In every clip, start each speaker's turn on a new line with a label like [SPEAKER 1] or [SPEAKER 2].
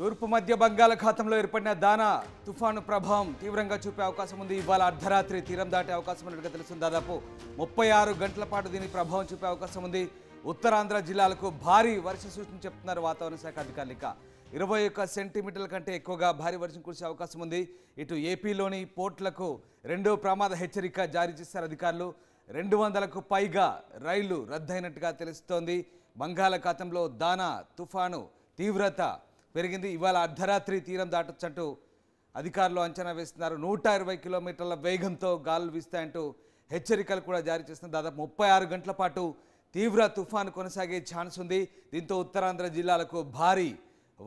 [SPEAKER 1] తూర్పు మధ్య బంగాళాఖాతంలో ఏర్పడిన దానా తుఫాను ప్రభావం తీవ్రంగా చూపే అవకాశం ఉంది ఇవాళ అర్ధరాత్రి తీరం దాటే అవకాశం ఉన్నట్టుగా తెలుస్తుంది దాదాపు ముప్పై ఆరు గంటల పాటు దీని ప్రభావం చూపే అవకాశం ఉంది ఉత్తరాంధ్ర జిల్లాలకు భారీ వర్ష సూచన చెప్తున్నారు వాతావరణ శాఖ అధికారులు ఇక ఇరవై ఒక్క సెంటీమీటర్ల కంటే ఎక్కువగా భారీ వర్షం కురిసే అవకాశం ఉంది ఇటు ఏపీలోని పోర్టులకు రెండో ప్రమాద హెచ్చరిక జారీ చేశారు అధికారులు రెండు వందలకు పైగా రైళ్లు రద్దయినట్టుగా తెలుస్తోంది బంగాళాఖాతంలో దానా తుఫాను తీవ్రత పెరిగింది ఇవాళ అర్ధరాత్రి తీరం దాటొచ్చంటూ అధికారులు అంచనా వేస్తున్నారు నూట ఇరవై కిలోమీటర్ల వేగంతో గాలులు వీస్తాయంటూ హెచ్చరికలు కూడా జారీ చేస్తున్నారు దాదాపు ముప్పై ఆరు గంటల పాటు తీవ్ర తుఫాను కొనసాగే ఛాన్స్ ఉంది దీంతో ఉత్తరాంధ్ర జిల్లాలకు భారీ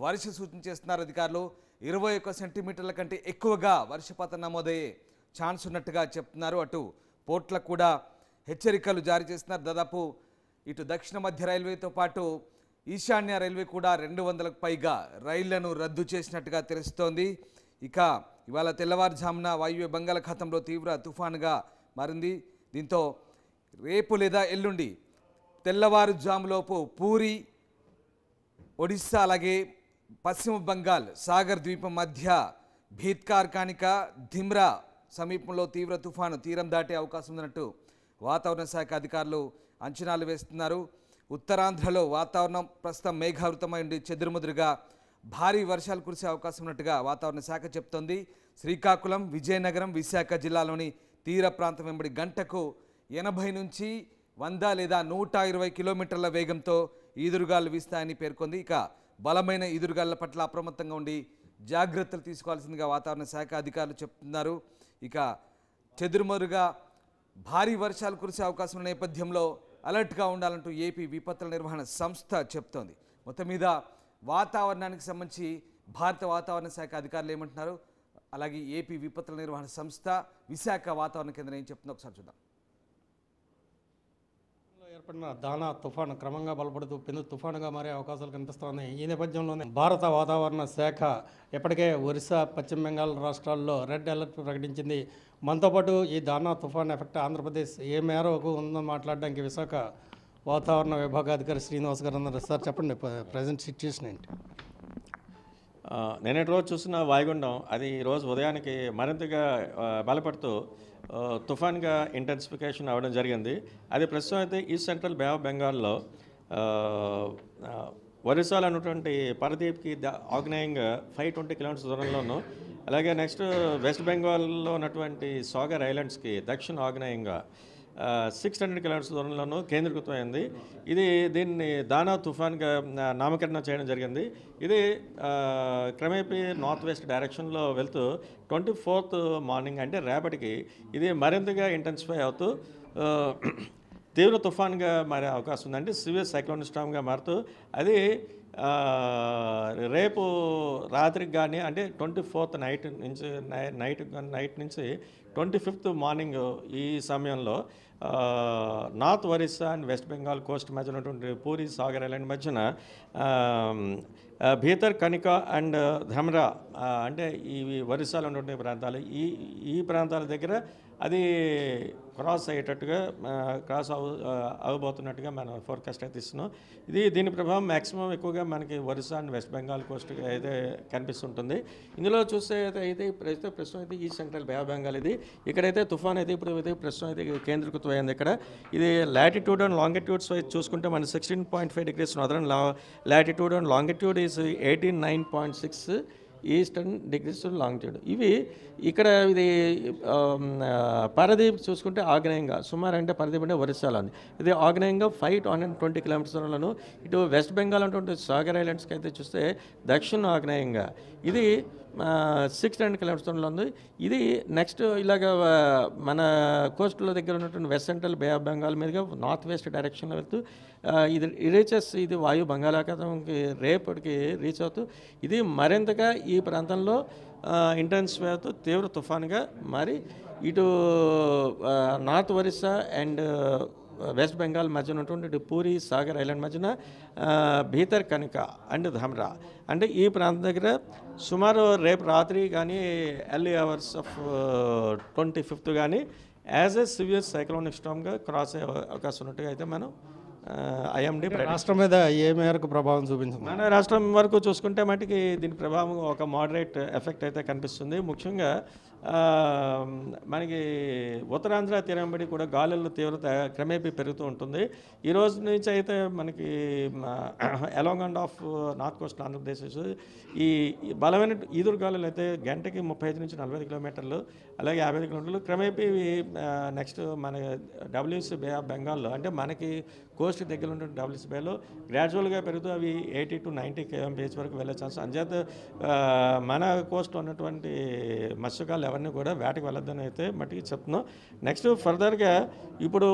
[SPEAKER 1] వర్ష సూచన చేస్తున్నారు అధికారులు ఇరవై ఒక్క సెంటీమీటర్ల కంటే ఎక్కువగా వర్షపాతం నమోదయ్యే ఛాన్స్ ఉన్నట్టుగా చెప్తున్నారు అటు పోర్ట్లకు కూడా హెచ్చరికలు జారీ చేస్తున్నారు దాదాపు ఇటు దక్షిణ మధ్య రైల్వేతో పాటు ఈశాన్య రైల్వే కూడా రెండు వందలకు పైగా రైళ్లను రద్దు చేసినట్టుగా తెలుస్తోంది ఇక ఇవాళ తెల్లవారుజామున వాయువ్య బంగాళాఖాతంలో తీవ్ర తుఫానుగా మారింది దీంతో రేపు లేదా ఎల్లుండి తెల్లవారుజాములోపు పూరి ఒడిస్సా అలాగే పశ్చిమ బంగాల్ సాగర్ ద్వీపం మధ్య భీత్కార్ కానిక ధిమ్రా సమీపంలో తీవ్ర తుఫాను తీరం దాటే అవకాశం ఉన్నట్టు వాతావరణ శాఖ అధికారులు అంచనాలు వేస్తున్నారు ఉత్తరాంధ్రలో వాతావరణం ప్రస్తుతం మేఘావృతమై ఉండి చెదురుముదురుగా భారీ వర్షాలు కురిసే అవకాశం ఉన్నట్టుగా వాతావరణ శాఖ చెప్తోంది శ్రీకాకుళం విజయనగరం విశాఖ జిల్లాలోని తీర ప్రాంతం వెంబడి గంటకు ఎనభై నుంచి వంద లేదా నూట ఇరవై కిలోమీటర్ల వేగంతో ఈదురుగాలు వీస్తాయని పేర్కొంది ఇక బలమైన ఈదురుగాల పట్ల అప్రమత్తంగా ఉండి జాగ్రత్తలు తీసుకోవాల్సిందిగా వాతావరణ శాఖ అధికారులు చెప్తున్నారు ఇక చెదురుమరుగా భారీ వర్షాలు కురిసే అవకాశం ఉన్న నేపథ్యంలో అలర్ట్గా ఉండాలంటూ ఏపీ విపత్తుల నిర్వహణ సంస్థ చెప్తోంది మొత్తం మీద వాతావరణానికి సంబంధించి భారత వాతావరణ శాఖ అధికారులు ఏమంటున్నారు అలాగే ఏపీ విపత్తుల నిర్వహణ సంస్థ విశాఖ వాతావరణ కేంద్రం ఏం చెప్తుందో ఒకసారి చూద్దాం
[SPEAKER 2] ఏర్పడిన దానా తుఫాను క్రమంగా బలపడుతూ పెను తుఫానుగా మారే అవకాశాలు కనిపిస్తోంది ఈ నేపథ్యంలోనే భారత వాతావరణ శాఖ ఇప్పటికే ఒరిస్సా పశ్చిమ బెంగాల్ రాష్ట్రాల్లో రెడ్ అలర్ట్ ప్రకటించింది మనతో పాటు ఈ దానా తుఫాన్ ఎఫెక్ట్ ఆంధ్రప్రదేశ్ ఏ మేరకు ఉందో మాట్లాడడానికి విశాఖ వాతావరణ విభాగాధికారి శ్రీనివాస్ గారు అన్నారు సార్ చెప్పండి ప్రజెంట్ సిచ్యుయేషన్ ఏంటి
[SPEAKER 3] నేనేటి రోజు చూసిన వాయుగుండం అది ఈరోజు ఉదయానికి మరింతగా బలపడుతూ తుఫాన్గా ఇంటెన్సిఫికేషన్ అవ్వడం జరిగింది అది ప్రస్తుతం అయితే ఈస్ట్ సెంట్రల్ బే ఆఫ్ బెంగాల్లో ఒరిస్సాలో ఉన్నటువంటి పరదీప్కి ఆగ్నేయంగా ఫైవ్ ట్వంటీ కిలోమీటర్స్ దూరంలోను అలాగే నెక్స్ట్ వెస్ట్ బెంగాల్లో ఉన్నటువంటి సాగర్ ఐలాండ్స్కి దక్షిణ ఆగ్నేయంగా సిక్స్ హండ్రెడ్ కిలోమీటర్స్ దూరంలోనూ కేంద్రీకృతమైంది ఇది దీన్ని దానా తుఫాన్గా నామకరణం చేయడం జరిగింది ఇది క్రమేపీ నార్త్ వెస్ట్ డైరెక్షన్లో వెళ్తూ ట్వంటీ ఫోర్త్ మార్నింగ్ అంటే రేపటికి ఇది మరింతగా ఇంటెన్సిఫై అవుతూ తీవ్ర తుఫాన్గా మారే అవకాశం ఉందండి సివియర్ సైక్లోన్ స్టామ్గా మారుతూ అది రేపు రాత్రికి కానీ అంటే ట్వంటీ ఫోర్త్ నైట్ నుంచి నైట్ నైట్ నుంచి ట్వంటీ ఫిఫ్త్ మార్నింగ్ ఈ సమయంలో north Orissa and west Bengal coast మధ్య ఉన్నటువంటి పూరి సాగర్ ఐలాండ్ మధ్యన భీతర్ కనిక అండ్ ధమ్రా అంటే ఈ ఒరిస్సాలో ఉన్నటువంటి ప్రాంతాలు ఈ ఈ ప్రాంతాల దగ్గర అది క్రాస్ అయ్యేటట్టుగా క్రాస్ అవ అవబోతున్నట్టుగా మనం ఫోర్కాస్ట్ అయితే ఇస్తున్నాం ఇది దీని ప్రభావం మ్యాక్సిమం ఎక్కువగా మనకి Orissa and west Bengal coast అయితే కనిపిస్తుంటుంది ఇందులో చూస్తే అయితే ప్రస్తుతం ప్రస్తుతం అయితే ఈ సెంట్రల్ బే బెంగాల్ ఇది ఇక్కడైతే తుఫాన్ అయితే ఇప్పుడు అయితే ప్రస్తుతం అయితే కేంద్రీకృతం అయింది ఇక్కడ ఇది లాటిట్యూడ్ అండ్ లాంగిట్యూడ్స్ వైజ్ చూసుకుంటే మన సిక్స్టీన్ పాయింట్ ఫైవ్ డిగ్రీస్ లా latitude and longitude is eighteen nine point six eastern degrees longitude ఇవి ఇక్కడ ఇది పరదీప్ చూసుకుంటే ఆగ్నేయంగా సుమారు అంటే పరదీప్ అంటే ఒరిస్సాలో ఉంది ఇది ఆగ్నేయంగా ఫైవ్ టూ హండ్రెడ్ ట్వంటీ కిలోమీటర్లను ఇటు వెస్ట్ బెంగాల్ అటువంటి సాగర్ ఐలాండ్స్కి అయితే చూస్తే దక్షిణ ఆగ్నేయంగా ఇది సిక్స్ హండ్రెడ్ కిలోమీటర్స్లో ఉంది ఇది నెక్స్ట్ ఇలాగ మన కోస్ట్లో దగ్గర ఉన్నటువంటి west central bay of Bengal మీదుగా నార్త్ వెస్ట్ డైరెక్షన్లో వెళ్తూ ఇది ఇరేచెస్ ఇది వాయు బంగాళాఖాతంకి రేపటికి రీచ్ అవుతూ ఇది మరింతగా ఈ ప్రాంతంలో ఇంటెన్స్ వేతో తీవ్ర తుఫాన్గా మారి ఇటు north Orissa and west Bengal మధ్యన ఉన్నటువంటి పూరి సాగర్ ఐలాండ్ మధ్యన భీతర్ కనుక అండ్ ధమ్రా అంటే ఈ ప్రాంతం దగ్గర సుమారు రేపు రాత్రి కానీ early hours of twenty fifth కానీ యాజ్ ఎ సివియర్ సైక్లోనిక్ స్టామ్గా క్రాస్ అయ్యే అవకాశం ఉన్నట్టుగా అయితే మనం
[SPEAKER 2] ఐఎండి రాష్ట్రం మీద ఏ మేరకు ప్రభావం చూపించింది మన
[SPEAKER 3] రాష్ట్రం వరకు చూసుకుంటే మటుకి దీని ప్రభావం ఒక మోడరేట్ ఎఫెక్ట్ అయితే కనిపిస్తుంది ముఖ్యంగా మనకి ఉత్తరాంధ్ర తీరంబడి కూడా గాలుల తీవ్రత క్రమేపీ పెరుగుతూ ఉంటుంది ఈ రోజు నుంచి అయితే మనకి along and of north Coast Andhra Pradesh ఈ బలమైన ఈదురు గాలులు అయితే గంటకి ముప్పై ఐదు నుంచి నలభై కిలోమీటర్లు అలాగే యాభై కిలోమీటర్లు క్రమేపీ నెక్స్ట్ మన డబ్ల్యూసీ బే ఆఫ్ బెంగాల్లో అంటే మనకి కోస్ట్ దగ్గర ఉన్నటువంటి డబ్ల్యూసీ బైలో గ్రాడ్యువల్గా పెరుగుతూ అవి ఎయిటీ టు నైంటీ కేఎంపీహెచ్ వరకు వెళ్ళే ఛాన్స్ అంచేత మన కోస్ట్ ఉన్నటువంటి మత్స్యకాలు ఎవరిని కూడా వేటకి వెళ్ళొద్దని అయితే మట్టికి చెప్తున్నాం నెక్స్ట్ ఫర్దర్గా ఇప్పుడు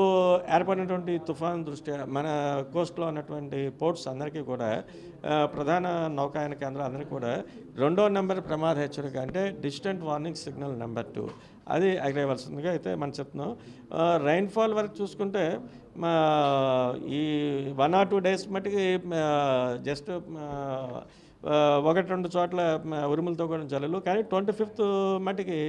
[SPEAKER 3] ఏర్పడినటువంటి తుఫాన్ దృష్ట్యా మన కోస్ట్లో ఉన్నటువంటి పోర్ట్స్ అందరికీ కూడా ప్రధాన నౌకాయన కేంద్రాలందరూ కూడా రెండో నెంబర్ ప్రమాద హెచ్చరిక అంటే distant warning signal number two అది ఎగరేయవలసిందిగా అయితే మనం చెప్తున్నాం రైన్ఫాల్ వరకు చూసుకుంటే మా ఈ వన్ ఆర్ టూ డేస్ మట్టికి జస్ట్ ఒకటి రెండు చోట్ల ఉరుములతో కూడా జల్లలు కానీ ట్వంటీ ఫిఫ్త్ మటుకి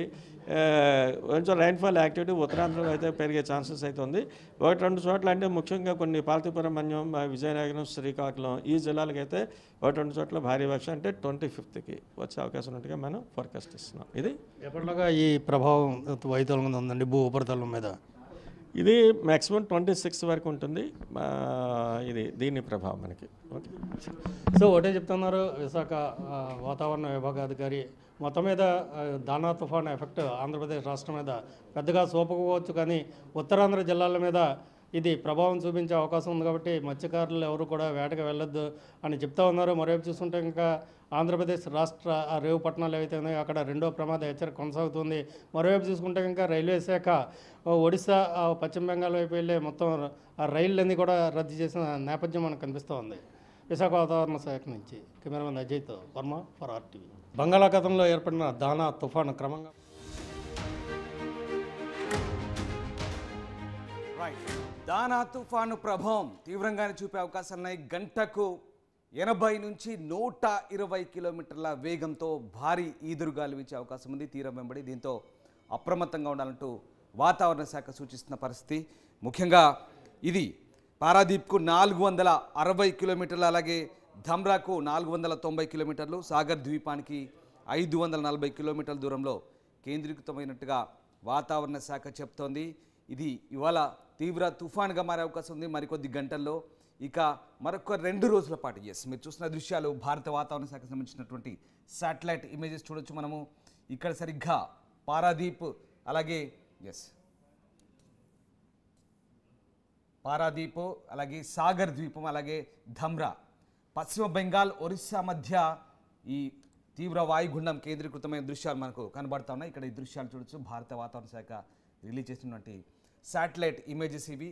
[SPEAKER 3] కొంచెం రైన్ఫాల్ యాక్టివిటీ ఉత్తరాంధ్రలో అయితే పెరిగే ఛాన్సెస్ అయితే ఉంది ఒకటి రెండు చోట్ల అంటే ముఖ్యంగా కొన్ని పాలతీపురం మన్యం విజయనగరం శ్రీకాకుళం ఈ జిల్లాలకైతే ఒకటి రెండు చోట్ల భారీ వర్షం అంటే ట్వంటీ ఫిఫ్త్కి వచ్చే అవకాశం ఉన్నట్టుగా మనం ఫోర్కాస్ట్ ఇస్తున్నాం
[SPEAKER 2] ఇది ఎప్పటిలాగా ఈ ప్రభావం వైతొలగ ఉందండి భూ ఉపరితలం మీద ఇది మ్యాక్సిమం ట్వంటీ సిక్స్ వరకు ఉంటుంది
[SPEAKER 3] ఇది దీని ప్రభావం మనకి ఓకే
[SPEAKER 2] సో ఒకటే చెప్తున్నారు విశాఖ వాతావరణ విభాగాధికారి మొత్తం మీద దానా తుఫాను ఎఫెక్ట్ ఆంధ్రప్రదేశ్ రాష్ట్రం మీద పెద్దగా సోపకపోవచ్చు కానీ ఉత్తరాంధ్ర జిల్లాల మీద ఇది ప్రభావం చూపించే అవకాశం ఉంది కాబట్టి మత్స్యకారులు ఎవరు కూడా వేటకు వెళ్ళొద్దు అని చెప్తా ఉన్నారు మరోవైపు చూస్తుంటే ఇంకా ఆంధ్రప్రదేశ్ రాష్ట్ర రేవు పట్టణాలు ఏవైతే ఉన్నాయో అక్కడ రెండో ప్రమాద హెచ్చరిక కొనసాగుతుంది మరోవైపు చూసుకుంటే ఇంకా రైల్వే శాఖ ఒడిశా పశ్చిమ బెంగాల్ వైపు వెళ్ళే మొత్తం రైళ్ళన్నీ కూడా రద్దు చేసిన నేపథ్యం మనకు కనిపిస్తోంది విశాఖ వాతావరణ శాఖ నుంచి cameraman Ajay Varma for RTV బంగాళాఖాతంలో ఏర్పడిన దానా తుఫాను క్రమంగా
[SPEAKER 1] దానా తుఫాను ప్రభావం తీవ్రంగానే చూపే అవకాశాలున్నాయి గంటకు ఎనభై నుంచి నూట ఇరవై కిలోమీటర్ల వేగంతో భారీ ఈదురుగాలు వీచే అవకాశం ఉంది తీరం వెంబడి దీంతో అప్రమత్తంగా ఉండాలంటూ వాతావరణ శాఖ సూచిస్తున్న పరిస్థితి ముఖ్యంగా ఇది పారాదీప్కు నాలుగు వందల అరవై కిలోమీటర్లు అలాగే ధమ్రాకు నాలుగు వందల తొంభై కిలోమీటర్లు సాగర్ ద్వీపానికి ఐదు వందల నలభై కిలోమీటర్ల దూరంలో కేంద్రీకృతమైనట్టుగా వాతావరణ శాఖ చెప్తోంది ఇది ఇవాళ తీవ్ర తుఫాన్గా మారే అవకాశం ఉంది మరికొద్ది గంటల్లో ఇక మరొక రెండు రోజుల పాటు ఎస్ మీరు చూసిన దృశ్యాలు భారత వాతావరణ శాఖ సంబంధించినటువంటి శాటిలైట్ ఇమేజెస్ చూడొచ్చు మనము ఇక్కడ సరిగ్గా పారాదీప్ అలాగే ఎస్ పారాదీప్ అలాగే సాగర్ ద్వీపం అలాగే ధమ్రా పశ్చిమ బెంగాల్ ఒరిస్సా మధ్య ఈ తీవ్ర వాయుగుండం కేంద్రీకృతమైన దృశ్యాలు మనకు కనబడుతూ ఉన్నాయి ఇక్కడ ఈ దృశ్యాలు చూడొచ్చు భారత వాతావరణ శాఖ రిలీజ్ చేసినటువంటి శాటిలైట్ ఇమేజెస్ ఇవి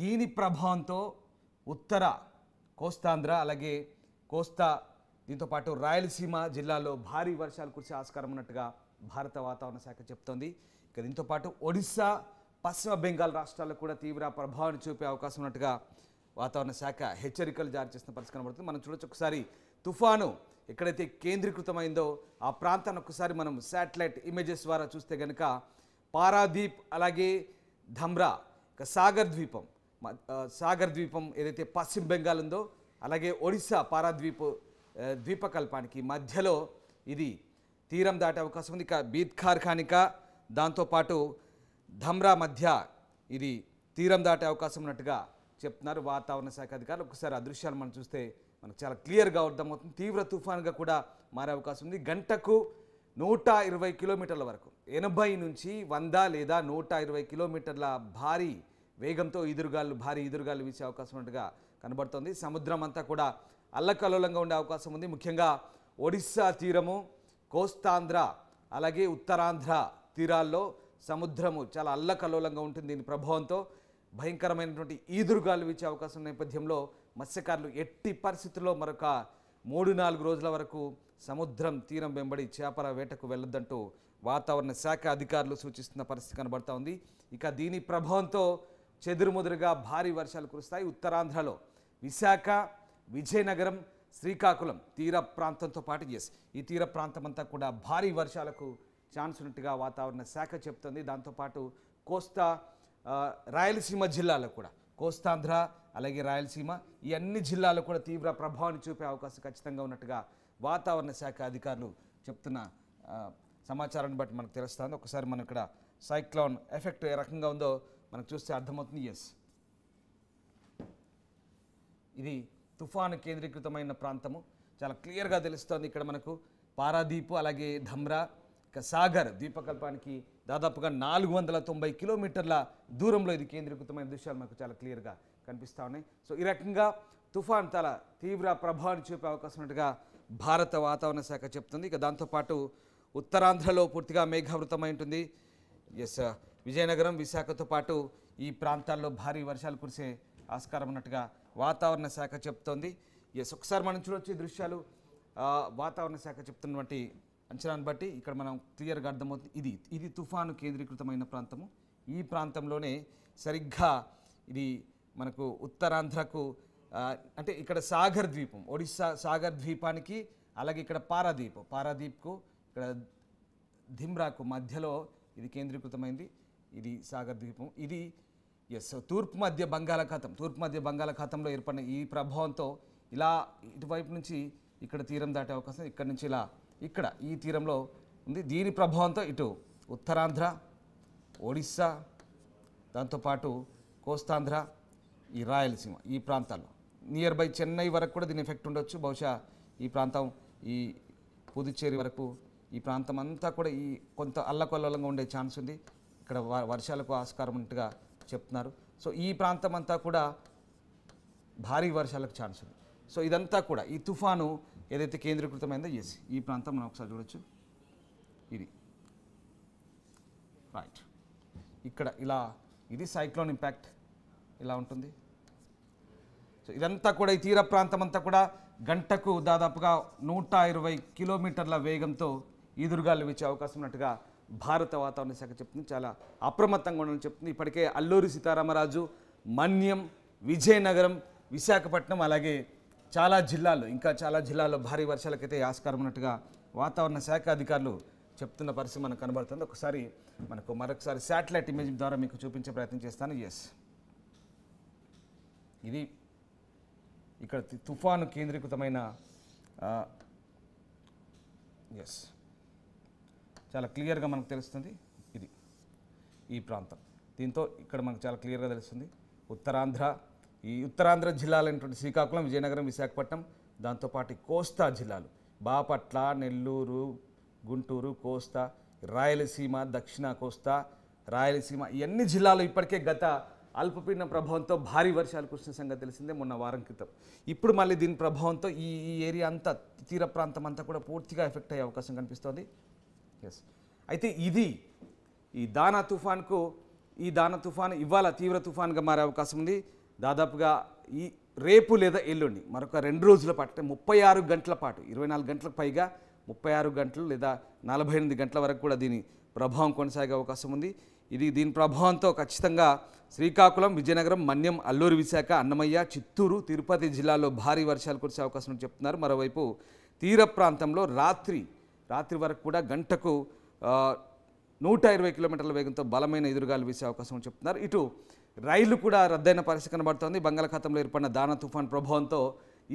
[SPEAKER 1] దీని ప్రభావంతో ఉత్తర కోస్తాంధ్ర అలాగే కోస్తా దీంతోపాటు రాయలసీమ జిల్లాలో భారీ వర్షాలు కురిసే ఆస్కారం ఉన్నట్టుగా భారత వాతావరణ శాఖ చెప్తోంది ఇక దీంతోపాటు ఒడిశా పశ్చిమ బెంగాల్ రాష్ట్రాల్లో కూడా తీవ్ర ప్రభావాన్ని చూపే అవకాశం ఉన్నట్టుగా వాతావరణ శాఖ హెచ్చరికలు జారీ చేసిన పరిస్థితి కనబడుతుంది మనం చూడొచ్చు ఒకసారి తుఫాను ఎక్కడైతే కేంద్రీకృతమైందో ఆ ప్రాంతాన్ని ఒకసారి మనం శాటిలైట్ ఇమేజెస్ ద్వారా చూస్తే కనుక పారాదీప్ అలాగే ధమ్రా ఇక సాగర్ ద్వీపం సాగర్ ద్వీపం ఏదైతే పశ్చిమ బెంగాల్ ఉందో అలాగే ఒడిశా పారాద్వీప్ ద్వీపకల్పానికి మధ్యలో ఇది తీరం దాటే అవకాశం ఉంది ఇక బీద్ఖార్ ఖానిక దాంతోపాటు ధమ్రా మధ్య ఇది తీరం దాటే అవకాశం ఉన్నట్టుగా చెప్తున్నారు వాతావరణ శాఖ అధికారులు ఒకసారి అదృశ్యాలు మనం చూస్తే మనకు చాలా క్లియర్గా అర్థమవుతుంది తీవ్ర తుఫాన్గా కూడా మారే అవకాశం ఉంది గంటకు నూట ఇరవై కిలోమీటర్ల వరకు ఎనభై నుంచి వంద లేదా నూట ఇరవై కిలోమీటర్ల భారీ వేగంతో ఎదురుగాలు భారీ ఎదురుగాలు వీసే అవకాశం ఉన్నట్టుగా కనబడుతోంది సముద్రం అంతా కూడా అల్లకల్లోలంగా ఉండే అవకాశం ఉంది ముఖ్యంగా ఒడిస్సా తీరము కోస్తాంధ్ర అలాగే ఉత్తరాంధ్ర తీరాల్లో సముద్రము చాలా అల్లకల్లోలంగా ఉంటుంది దీని ప్రభావంతో భయంకరమైనటువంటి ఈదురుగాలు వీచే అవకాశం నేపథ్యంలో మత్స్యకారులు ఎట్టి పరిస్థితుల్లో మరొక మూడు నాలుగు రోజుల వరకు సముద్రం తీరం వెంబడి చేపల వేటకు వెళ్ళొద్దంటూ వాతావరణ శాఖ అధికారులు సూచిస్తున్న పరిస్థితి కనబడుతూ ఉంది ఇక దీని ప్రభావంతో చెదురుముదురుగా భారీ వర్షాలు కురుస్తాయి ఉత్తరాంధ్రలో విశాఖ విజయనగరం శ్రీకాకుళం తీర ప్రాంతంతో పాటు ఎస్ ఈ తీర ప్రాంతం అంతా కూడా భారీ వర్షాలకు ఛాన్స్ ఉన్నట్టుగా వాతావరణ శాఖ చెప్తుంది దాంతోపాటు కోస్తా రాయలసీమ జిల్లాలో కూడా కోస్తాంధ్ర అలాగే రాయలసీమ ఈ అన్ని జిల్లాలో కూడా తీవ్ర ప్రభావాన్ని చూపే అవకాశం ఖచ్చితంగా ఉన్నట్టుగా వాతావరణ శాఖ అధికారులు చెప్తున్న సమాచారాన్ని బట్టి మనకు తెలుస్తుంది ఒకసారి మనం ఇక్కడ సైక్లోన్ ఎఫెక్ట్ ఏ రకంగా ఉందో మనకు చూస్తే అర్థమవుతుంది ఎస్ ఇది తుఫాను కేంద్రీకృతమైన ప్రాంతము చాలా క్లియర్గా తెలుస్తోంది ఇక్కడ మనకు పారాదీపు అలాగే ధమ్రా ఇక సాగర్ ద్వీపకల్పానికి దాదాపుగా నాలుగు వందల తొంభై కిలోమీటర్ల దూరంలో ఇది కేంద్రీకృతమైన దృశ్యాలు మనకు చాలా క్లియర్గా కనిపిస్తూ ఉన్నాయి సో ఈ రకంగా తుఫాన్ తల తీవ్ర ప్రభావాన్ని చూపే అవకాశం ఉన్నట్టుగా భారత వాతావరణ శాఖ చెప్తుంది ఇక దాంతోపాటు ఉత్తరాంధ్రలో పూర్తిగా మేఘావృతమై ఉంటుంది ఎస్ విజయనగరం విశాఖతో పాటు ఈ ప్రాంతాల్లో భారీ వర్షాలు కురిసే ఆస్కారం ఉన్నట్టుగా వాతావరణ శాఖ చెప్తోంది ఎస్ ఒకసారి మనం చూడొచ్చే దృశ్యాలు వాతావరణ శాఖ చెప్తున్నటువంటి అంచనాను బట్టి ఇక్కడ మనం క్లియర్గా అర్థమవుతుంది ఇది ఇది తుఫాను కేంద్రీకృతమైన ప్రాంతము ఈ ప్రాంతంలోనే సరిగ్గా ఇది మనకు ఉత్తరాంధ్రకు అంటే ఇక్కడ సాగర్ ద్వీపం ఒడిస్సా సాగర్ ద్వీపానికి అలాగే ఇక్కడ పారాదీప్ పారాదీప్కు ఇక్కడ ధిమ్రాకు మధ్యలో ఇది కేంద్రీకృతమైంది ఇది సాగర్ ద్వీపం ఇది ఎస్ తూర్పు మధ్య బంగాళాఖాతం తూర్పు మధ్య బంగాళాఖాతంలో ఏర్పడిన ఈ ప్రభావంతో ఇలా ఇటువైపు నుంచి ఇక్కడ తీరం దాటే అవకాశం ఇక్కడ నుంచి ఇలా ఇక్కడ ఈ తీరంలో ఉంది దీని ప్రభావంతో ఇటు ఉత్తరాంధ్ర ఒడిస్సా దాంతోపాటు కోస్తాంధ్ర ఈ రాయలసీమ ఈ ప్రాంతాల్లో నియర్ బై చెన్నై వరకు కూడా దీని ఎఫెక్ట్ ఉండొచ్చు బహుశా ఈ ప్రాంతం ఈ పుదుచ్చేరి వరకు ఈ ప్రాంతం అంతా కూడా ఈ కొంత అల్లకొల్లంగా ఉండే ఛాన్స్ ఉంది ఇక్కడ వర్షాలకు ఆస్కారం ఉన్నట్టుగా చెప్తున్నారు సో ఈ ప్రాంతం అంతా కూడా భారీ వర్షాలకు ఛాన్స్ ఉంది సో ఇదంతా కూడా ఈ తుఫాను ఏదైతే కేంద్రీకృతమైందో ఎస్ ఈ ప్రాంతం మనం ఒకసారి చూడొచ్చు ఇది రైట్ ఇక్కడ ఇలా ఇది సైక్లోన్ ఇంపాక్ట్ ఇలా ఉంటుంది సో ఇదంతా కూడా ఈ తీర ప్రాంతం అంతా కూడా గంటకు దాదాపుగా నూట ఇరవై కిలోమీటర్ల వేగంతో ఈదురుగాలు వచ్చే అవకాశం ఉన్నట్టుగా భారత వాతావరణ శాఖ చెప్తుంది చాలా అప్రమత్తంగా ఉండాలని చెప్తుంది ఇప్పటికే అల్లూరి సీతారామరాజు మన్యం విజయనగరం విశాఖపట్నం అలాగే చాలా జిల్లాల్లో ఇంకా చాలా జిల్లాల్లో భారీ వర్షాలకైతే ఆస్కారం ఉన్నట్టుగా వాతావరణ శాఖ అధికారులు చెప్తున్న పరిస్థితి మనకు కనబడుతుంది ఒకసారి మనకు మరొకసారి శాటిలైట్ ఇమేజ్ ద్వారా మీకు చూపించే ప్రయత్నం చేస్తాను ఎస్ ఇది ఇక్కడ తుఫాను కేంద్రీకృతమైన ఎస్ చాలా క్లియర్గా మనకు తెలుస్తుంది ఇది ఈ ప్రాంతం దీంతో ఇక్కడ మనకు చాలా క్లియర్గా తెలుస్తుంది ఉత్తరాంధ్ర ఈ ఉత్తరాంధ్ర జిల్లాలైనటువంటి శ్రీకాకుళం విజయనగరం విశాఖపట్నం దాంతోపాటు కోస్తా జిల్లాలు బాపట్ల నెల్లూరు గుంటూరు కోస్తా రాయలసీమ దక్షిణ కోస్తా రాయలసీమ ఇవన్నీ జిల్లాలు ఇప్పటికే గత అల్పపీడన ప్రభావంతో భారీ వర్షాలు కురిసిన సంగతి తెలిసిందే మొన్న వారం క్రితం ఇప్పుడు మళ్ళీ దీని ప్రభావంతో ఈ ఏరియా అంతా తీర ప్రాంతం అంతా కూడా పూర్తిగా ఎఫెక్ట్ అయ్యే అవకాశం కనిపిస్తోంది ఎస్ అయితే ఇది ఈ దానా తుఫాన్కు ఈ దాన తుఫాన్ ఇవాళ తీవ్ర తుఫాన్గా మారే అవకాశం ఉంది దాదాపుగా ఈ రేపు లేదా ఎల్లుండి మరొక రెండు రోజుల పాటు అంటే ముప్పై ఆరు గంటల పాటు ఇరవై నాలుగు గంటలకు పైగా ముప్పై ఆరు గంటలు లేదా నలభై ఎనిమిది గంటల వరకు కూడా దీని ప్రభావం కొనసాగే అవకాశం ఉంది ఇది దీని ప్రభావంతో ఖచ్చితంగా శ్రీకాకుళం విజయనగరం మన్యం అల్లూరు విశాఖ అన్నమయ్య చిత్తూరు తిరుపతి జిల్లాల్లో భారీ వర్షాలు కురిసే అవకాశం చెప్తున్నారు మరోవైపు తీర ప్రాంతంలో రాత్రి రాత్రి వరకు కూడా గంటకు నూట ఇరవై కిలోమీటర్ల వేగంతో బలమైన ఎదురుగాలు వేసే అవకాశం చెప్తున్నారు ఇటు రైలు కూడా రద్దయిన పరిస్థితి కనబడుతోంది బంగాళాఖాతంలో ఏర్పడిన దాన తుఫాన్ ప్రభావంతో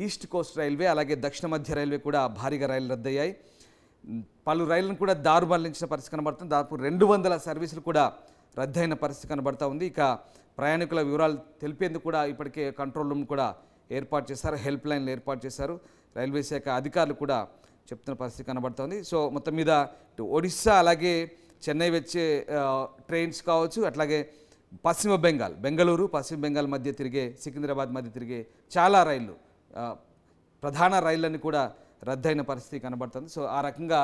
[SPEAKER 1] ఈస్ట్ కోస్ట్ రైల్వే అలాగే దక్షిణ మధ్య రైల్వే కూడా భారీగా రైలు రద్దయ్యాయి పలు రైళ్లను కూడా దారు పరిస్థితి కనబడుతుంది దాదాపు రెండు వందల సర్వీసులు కూడా రద్దయిన పరిస్థితి కనబడుతూ ఉంది ఇక ప్రయాణికుల వివరాలు తెలిపేందుకు కూడా ఇప్పటికే కంట్రోల్ రూమ్ కూడా ఏర్పాటు చేశారు హెల్ప్ లైన్లు ఏర్పాటు చేశారు రైల్వే శాఖ అధికారులు కూడా చెప్తున్న పరిస్థితి కనబడుతోంది సో మొత్తం మీద ఒడిస్సా అలాగే చెన్నై వచ్చే ట్రైన్స్ కావచ్చు అట్లాగే పశ్చిమ బెంగాల్ బెంగళూరు పశ్చిమ బెంగాల్ మధ్య తిరిగే సికింద్రాబాద్ మధ్య తిరిగే చాలా రైళ్ళు ప్రధాన రైళ్ళని కూడా రద్దయిన పరిస్థితి కనబడుతుంది సో ఆ రకంగా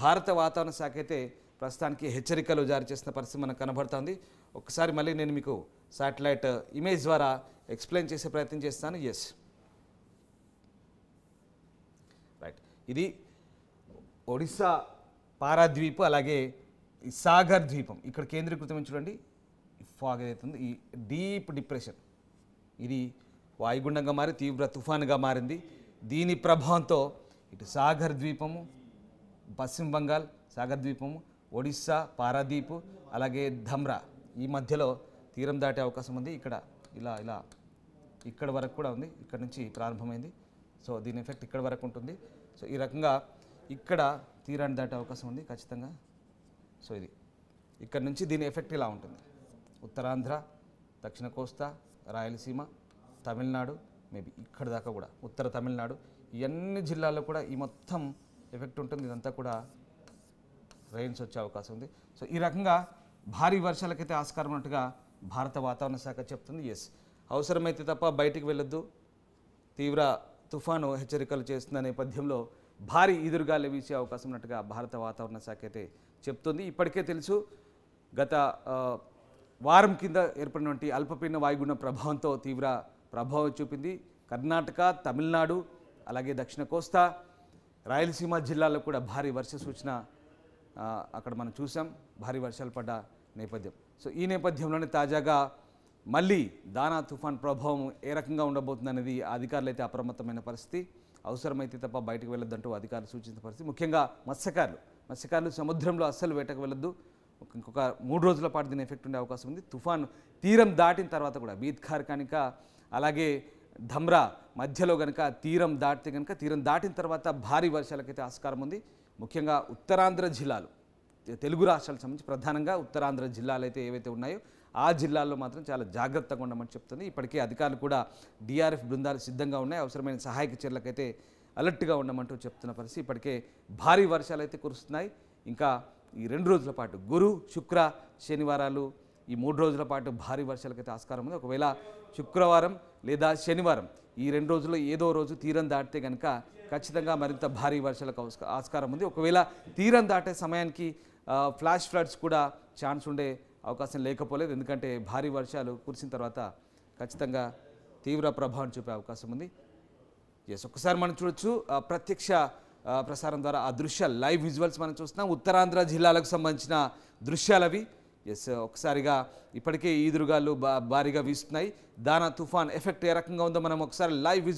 [SPEAKER 1] భారత వాతావరణ శాఖ అయితే ప్రస్తుతానికి హెచ్చరికలు జారీ చేసిన పరిస్థితి మనకు కనబడుతుంది ఒకసారి మళ్ళీ నేను మీకు శాటిలైట్ ఇమేజ్ ద్వారా ఎక్స్ప్లెయిన్ చేసే ప్రయత్నం చేస్తాను ఎస్ రైట్ ఇది ఒడిస్సా పారాద్వీపు అలాగే సాగర్ ద్వీపం ఇక్కడ కేంద్రీకృతం చూడండి ఫాగ్ ఏదైతుంది ఈ డీప్ డిప్రెషన్ ఇది వాయుగుండంగా మారి తీవ్ర తుఫాన్గా మారింది దీని ప్రభావంతో ఇటు సాగర్ ద్వీపము పశ్చిమ బంగాల్ సాగర్ ద్వీపము ఒడిస్సా పారాదీపు అలాగే ధమ్రా ఈ మధ్యలో తీరం దాటే అవకాశం ఉంది ఇక్కడ ఇలా ఇలా ఇక్కడ వరకు కూడా ఉంది ఇక్కడ నుంచి ప్రారంభమైంది సో దీని ఎఫెక్ట్ ఇక్కడ వరకు ఉంటుంది సో ఈ రకంగా ఇక్కడ తీరాన్ని దాటే అవకాశం ఉంది ఖచ్చితంగా సో ఇది ఇక్కడ నుంచి దీని ఎఫెక్ట్ ఇలా ఉంటుంది ఉత్తరాంధ్ర దక్షిణ కోస్తా రాయలసీమ తమిళనాడు మేబీ ఇక్కడ దాకా కూడా ఉత్తర తమిళనాడు ఇవన్నీ జిల్లాల్లో కూడా ఈ మొత్తం ఎఫెక్ట్ ఉంటుంది ఇదంతా కూడా రైన్స్ వచ్చే అవకాశం ఉంది సో ఈ రకంగా భారీ వర్షాలకైతే ఆస్కారం ఉన్నట్టుగా భారత వాతావరణ శాఖ చెప్తుంది ఎస్ అవసరమైతే తప్ప బయటికి వెళ్ళొద్దు తీవ్ర తుఫాను హెచ్చరికలు చేస్తున్న నేపథ్యంలో భారీ ఎదురుగాలి వీసే అవకాశం ఉన్నట్టుగా భారత వాతావరణ శాఖ అయితే చెప్తుంది ఇప్పటికే తెలుసు గత వారం కింద ఏర్పడినటువంటి అల్పపీడన వాయుగుణ ప్రభావంతో తీవ్ర ప్రభావం చూపింది కర్ణాటక తమిళనాడు అలాగే దక్షిణ కోస్తా రాయలసీమ జిల్లాలో కూడా భారీ వర్ష సూచన అక్కడ మనం చూసాం భారీ వర్షాలు పడ్డ నేపథ్యం సో ఈ నేపథ్యంలోనే తాజాగా మళ్ళీ దానా తుఫాన్ ప్రభావం ఏ రకంగా అనేది అధికారులు అయితే అప్రమత్తమైన పరిస్థితి అవసరమైతే తప్ప బయటకు వెళ్ళొద్దంటూ అధికారులు సూచించిన పరిస్థితి ముఖ్యంగా మత్స్యకారులు మత్స్యకారులు సముద్రంలో అస్సలు వేటకు వెళ్ళొద్దు ఇంకొక మూడు రోజుల పాటు దీని ఎఫెక్ట్ ఉండే అవకాశం ఉంది తుఫాను తీరం దాటిన తర్వాత కూడా బీత్కార్ కనుక అలాగే ధమ్రా మధ్యలో కనుక తీరం దాటితే కనుక తీరం దాటిన తర్వాత భారీ వర్షాలకైతే ఆస్కారం ఉంది ముఖ్యంగా ఉత్తరాంధ్ర జిల్లాలు తెలుగు రాష్ట్రాలకు సంబంధించి ప్రధానంగా ఉత్తరాంధ్ర జిల్లాలు అయితే ఏవైతే ఉన్నాయో ఆ జిల్లాల్లో మాత్రం చాలా జాగ్రత్తగా ఉండమని చెప్తుంది ఇప్పటికే అధికారులు కూడా డిఆర్ఎఫ్ బృందాలు సిద్ధంగా ఉన్నాయి అవసరమైన సహాయక చర్యలకైతే అలర్ట్గా ఉండమంటూ చెప్తున్న పరిస్థితి ఇప్పటికే భారీ వర్షాలు అయితే కురుస్తున్నాయి ఇంకా ఈ రెండు రోజుల పాటు గురు శుక్ర శనివారాలు ఈ మూడు రోజుల పాటు భారీ వర్షాలకైతే ఆస్కారం ఉంది ఒకవేళ శుక్రవారం లేదా శనివారం ఈ రెండు రోజుల్లో ఏదో రోజు తీరం దాటితే కనుక ఖచ్చితంగా మరింత భారీ వర్షాలకు ఆస్కారం ఉంది ఒకవేళ తీరం దాటే సమయానికి ఫ్లాష్ ఫ్లడ్స్ కూడా ఛాన్స్ ఉండే అవకాశం లేకపోలేదు ఎందుకంటే భారీ వర్షాలు కురిసిన తర్వాత ఖచ్చితంగా తీవ్ర ప్రభావం చూపే అవకాశం ఉంది ఎస్ ఒక్కసారి మనం చూడొచ్చు ప్రత్యక్ష ప్రసారం ద్వారా ఆ దృశ్యాలు లైవ్ విజువల్స్ మనం చూస్తున్నాం ఉత్తరాంధ్ర జిల్లాలకు సంబంధించిన దృశ్యాలవి ఎస్ ఒకసారిగా ఇప్పటికే ఈదురుగాలు భారీగా వీస్తున్నాయి దానా తుఫాన్ ఎఫెక్ట్ ఏ రకంగా ఉందో మనం ఒకసారి లైవ్ విజువల్